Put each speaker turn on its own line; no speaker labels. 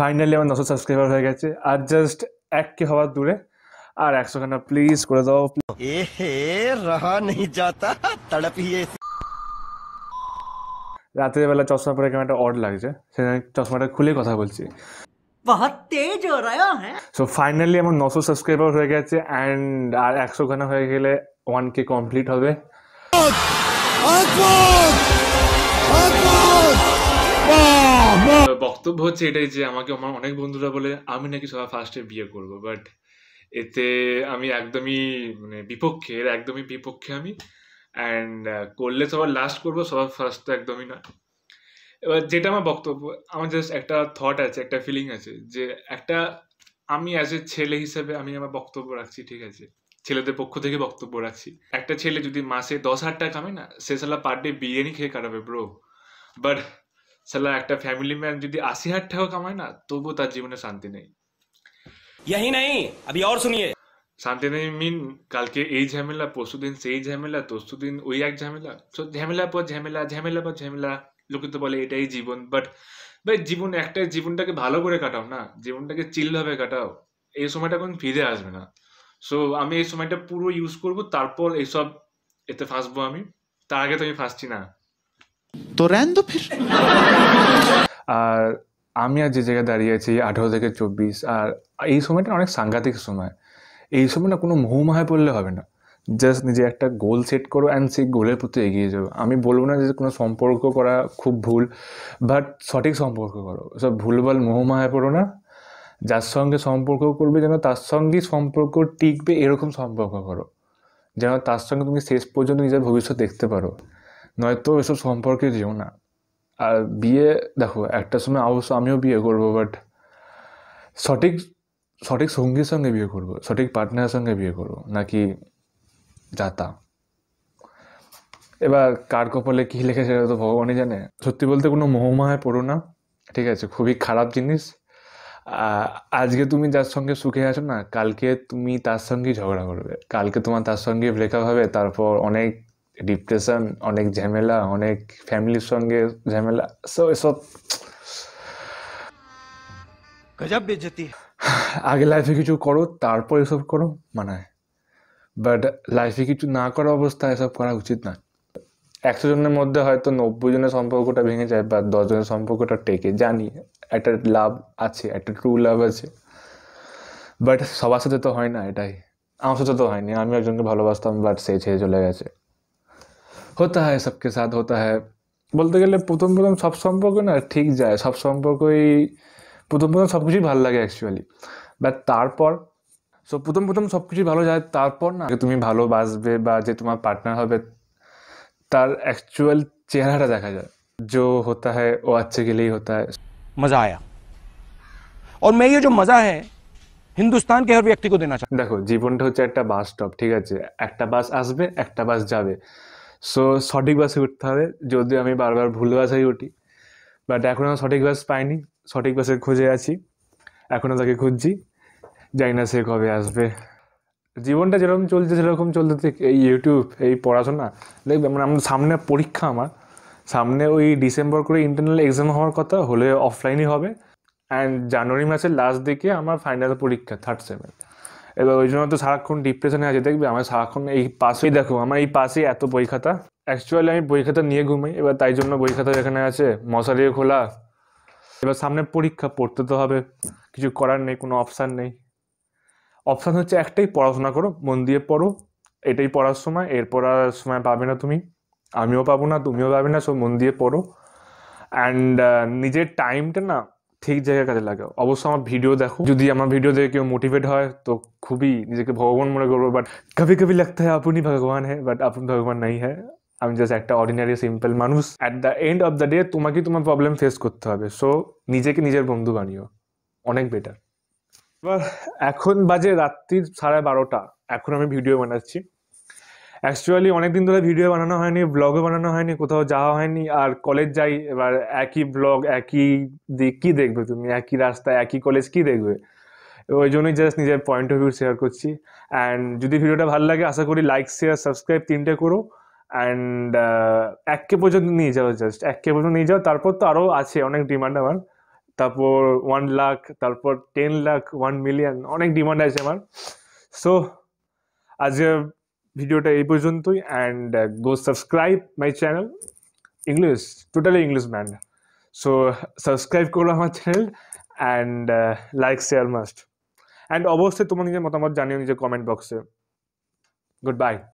finally আমার নশো subscriber হয়ে গেছে আর জাস্ট এক কে হওয়ার দূরে আর একশো খানা প্লিজ করে দাও রাতের বেলা চশমা পরে কেমন একটা অড লাগছে সেখানে চশমাটা খুলে কথা বলছি সো ফাইনালি আমার নশো সাবস্ক্রাইবার হয়ে গেছে অ্যান্ড আর একশো খানা হয়ে গেলে ওয়ান কে কমপ্লিট হবে আকবর আকবর বক্তব্য হচ্ছে এটাই যে আমাকে আমার অনেক বন্ধুরা বলে আমি নাকি সবার ফার্স্টে বিয়ে করব বাট এতে আমি একদমই মানে বিপক্ষে এর একদমই বিপক্ষে আমি অ্যান্ড করলে সবার লাস্ট করবো সবার ফার্স্ট তো একদমই নয় এবার যেটা আমার বক্তব্য আমার জাস্ট একটা থট আছে একটা ফিলিং আছে যে একটা আমি অ্যাজ এ ছেলে হিসেবে আমি আমার বক্তব্য রাখছি ঠিক আছে ছেলেদের পক্ষ থেকে বক্তব্য রাখছি একটা ছেলে যদি মাসে দশ হাজার টাকা কামে না সে সালা পার ডে বিরিয়ানি খেয়ে কাটাবে ব্রো বাট সালা একটা ফ্যামিলি ম্যান যদি আশি হাজার টাকা কামায় না তবুও তার জীবনে শান্তি নেই শান্তি নেই মিন কালকে এই ঝামেলা পরশু দিন সেই ঝামেলা দিন ওই এক ঝামেলা তো ঝামেলা পর ঝামেলা ঝামেলা পর ঝামেলা লোকে তো বলে এটাই জীবন বাট ভাই জীবন একটাই জীবনটাকে ভালো করে কাটাও না জীবনটাকে চিলভাবে কাটাও এই সময়টা কোন ফিরে আসবে না সো আমি এই সময়টা পুরো ইউজ করব তারপর এইসব এতে ফাঁসবো আমি তার আগে তো আমি ফাঁসছি না তো रहन আর আমি আর যে জায়গায় দাঁড়িয়ে আছি আঠেরো থেকে চব্বিশ আর এই সময়টা অনেক সাংঘাতিক সময় এই সময় না কোনো মোহমায় পড়লে হবে না জাস্ট নিজে একটা গোল সেট করো অ্যান্ড সেই গোলের প্রতি এগিয়ে যাবো আমি বলবো না যে কোনো সম্পর্ক করা খুব ভুল বাট সঠিক সম্পর্ক করো সব ভুলভাল মোহমায় পড়ো না যার সঙ্গে সম্পর্ক করবে যেন তার সঙ্গেই সম্পর্ক টিকবে এরকম সম্পর্ক করো যেন তার সঙ্গে তুমি শেষ পর্যন্ত নিজের ভবিষ্যৎ দেখতে পারো নয়তো এসব সম্পর্কে যেও না আর বিয়ে দেখো একটা সময় অবশ্য আমিও বিয়ে করবো বাট সঠিক সঠিক সঙ্গীর সঙ্গে বিয়ে করবো সঠিক পার্টনারের সঙ্গে বিয়ে করবো নাকি যাতা এবার কার কপালে কী লেখা সেটা তো ভগবানই জানে সত্যি বলতে কোনো মোহমায় পড়ো না ঠিক আছে খুবই খারাপ জিনিস আজকে তুমি যার সঙ্গে সুখে আছো না কালকে তুমি তার সঙ্গেই ঝগড়া করবে কালকে তোমার তার সঙ্গে ব্রেকআপ হবে তারপর অনেক ডিপ্রেশন অনেক ঝামেলা অনেক ফ্যামিলির সঙ্গে ঝামেলা সো এসব গজব বেজতি আগে লাইফে কিছু করো তারপর এসব করো মানে বাট লাইফে কিছু না করা অবস্থায় এসব করা উচিত না একশো জনের মধ্যে হয়তো নব্বই জনের সম্পর্কটা ভেঙে যায় বা দশজনের সম্পর্কটা টেকে জানি একটা লাভ আছে একটা ট্রু লাভ আছে বাট সবার সাথে তো হয় না এটাই আমার সাথে তো হয়নি আমি একজনকে ভালোবাসতাম বাট সে ছেড়ে চলে গেছে হতে হয় সবকে সাথ হতে হয় বলতে গেলে প্রথম প্রথম সব সম্পর্ক না ঠিক যায় সব সম্পর্কই প্রথম প্রথম সব কিছুই ভালো লাগে অ্যাকচুয়ালি বাট তারপর সো প্রথম প্রথম সব কিছুই ভালো যায় তারপর না তুমি ভালোবাসবে বা যে তোমার পার্টনার হবে তার অ্যাকচুয়াল চেহারাটা দেখা যায় जो होता है वो अच्छे के लिए होता है मज़ा आया और मैं ये जो मज़ा है হিন্দুস্তান কে হর ব্যক্তি কো দেনা চাই দেখো জীবনটা হচ্ছে একটা বাস স্টপ ঠিক আছে একটা বাস আসবে একটা বাস যাবে সো সঠিক বাসে উঠতে হবে যদিও আমি বারবার ভুল বাসায় উঠি বাট এখন আমার সঠিক বাস পাইনি সঠিক বাসে খুঁজে আছি এখনও তাকে খুঁজছি জানি না সে কবে আসবে জীবনটা যেরকম চলছে সেরকম চলতে থেকে এই ইউটিউব এই পড়াশোনা দেখবে মানে আমার সামনে পরীক্ষা আমার সামনে ওই ডিসেম্বর করে ইন্টারনাল এক্সাম হওয়ার কথা হলে অফলাইনই হবে অ্যান্ড জানুয়ারি মাসের লাস্ট দিকে আমার ফাইনাল পরীক্ষা থার্ড সেমের এবার ওই জন্য তো সারাক্ষণ ডিপ্রেশনে আছে দেখবে আমার সারাক্ষণ এই পাশেই দেখো আমার এই পাশেই এত বই খাতা অ্যাকচুয়ালি আমি বই খাতা নিয়ে ঘুমাই এবার তাই জন্য বই খাতা এখানে আছে মশারিও খোলা এবার সামনে পরীক্ষা পড়তে তো হবে কিছু করার নেই কোনো অপশান নেই অপশান হচ্ছে একটাই পড়াশোনা করো মন দিয়ে পড়ো এটাই পড়ার সময় এরপর পড়ার সময় পাবে না তুমি আমিও পাবো না তুমিও পাবে না সব মন দিয়ে পড়ো অ্যান্ড নিজের টাইমটা না ঠিক জায়গায় কাজে লাগে অবশ্য আমার ভিডিও দেখো যদি আমার ভিডিও দেখে কেউ মোটিভেট হয় তো খুবই নিজেকে ভগবান মনে করবো বাট কবি কবি লাগতে হয় আপনি ভগবান হ্যাঁ বাট আপনি ভগবান নাই হ্যাঁ আমি জাস্ট একটা অর্ডিনারি সিম্পল মানুষ at the end of the day তোমাকেই তোমার প্রবলেম ফেস করতে হবে সো নিজেকে নিজের বন্ধু বানিও অনেক বেটার এবার এখন বাজে রাত্রির সাড়ে বারোটা এখন আমি ভিডিও বানাচ্ছি অ্যাকচুয়ালি অনেকদিন ধরে ভিডিও বানানো হয়নি ব্লগও বানানো হয়নি কোথাও যাওয়া হয়নি আর কলেজ যাই এবার একই ব্লগ একই দিক কী দেখবে তুমি একই রাস্তা একই কলেজ কী দেখবে ওই জন্যই জাস্ট নিজের পয়েন্ট অফ ভিউ শেয়ার করছি অ্যান্ড যদি ভিডিওটা ভালো লাগে আশা করি লাইক শেয়ার সাবস্ক্রাইব তিনটে করো অ্যান্ড এককে পর্যন্ত নিয়ে যাও জাস্ট এককে পর্যন্ত নিয়ে যাও তারপর তো আরও আছে অনেক ডিমান্ড আমার তারপর ওয়ান লাখ তারপর টেন লাখ ওয়ান মিলিয়ন অনেক ডিমান্ড আছে আমার সো আজকে ভিডিওটা এই পর্যন্তই and go subscribe my channel English totally English man so subscribe করো আমার channel and like share must and অবশ্যই তোমার নিজের মতামত জানিও নিজের কমেন্ট বক্সে গুড বাই